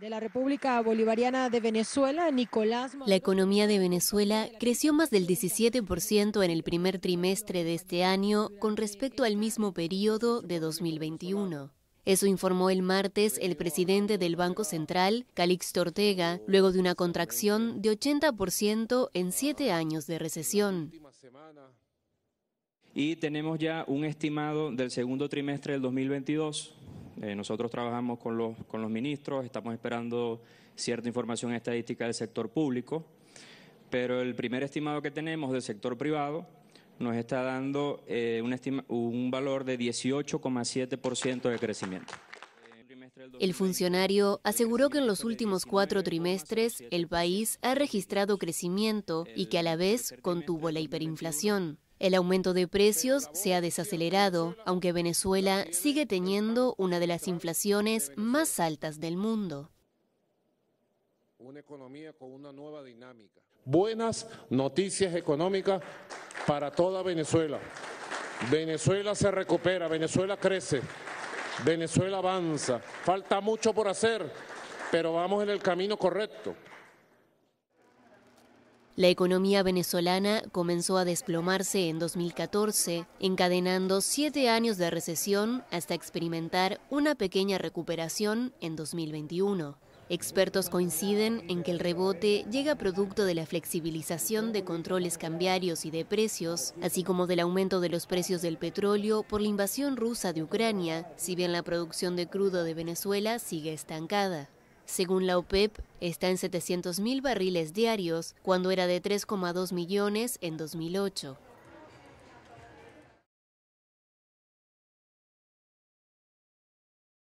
de la República Bolivariana de Venezuela, Nicolás La economía de Venezuela creció más del 17% en el primer trimestre de este año con respecto al mismo periodo de 2021. Eso informó el martes el presidente del Banco Central, Calixto Ortega, luego de una contracción de 80% en siete años de recesión. Y tenemos ya un estimado del segundo trimestre del 2022 eh, nosotros trabajamos con los, con los ministros, estamos esperando cierta información estadística del sector público, pero el primer estimado que tenemos del sector privado nos está dando eh, un, estima, un valor de 18,7% de crecimiento. El funcionario aseguró que en los últimos cuatro trimestres el país ha registrado crecimiento y que a la vez contuvo la hiperinflación. El aumento de precios se ha desacelerado, aunque Venezuela sigue teniendo una de las inflaciones más altas del mundo. Una economía con una nueva dinámica. Buenas noticias económicas para toda Venezuela. Venezuela se recupera, Venezuela crece, Venezuela avanza. Falta mucho por hacer, pero vamos en el camino correcto. La economía venezolana comenzó a desplomarse en 2014, encadenando siete años de recesión hasta experimentar una pequeña recuperación en 2021. Expertos coinciden en que el rebote llega producto de la flexibilización de controles cambiarios y de precios, así como del aumento de los precios del petróleo por la invasión rusa de Ucrania, si bien la producción de crudo de Venezuela sigue estancada. Según la OPEP, e está en 700.000 barriles diarios, cuando era de 3,2 millones en 2008.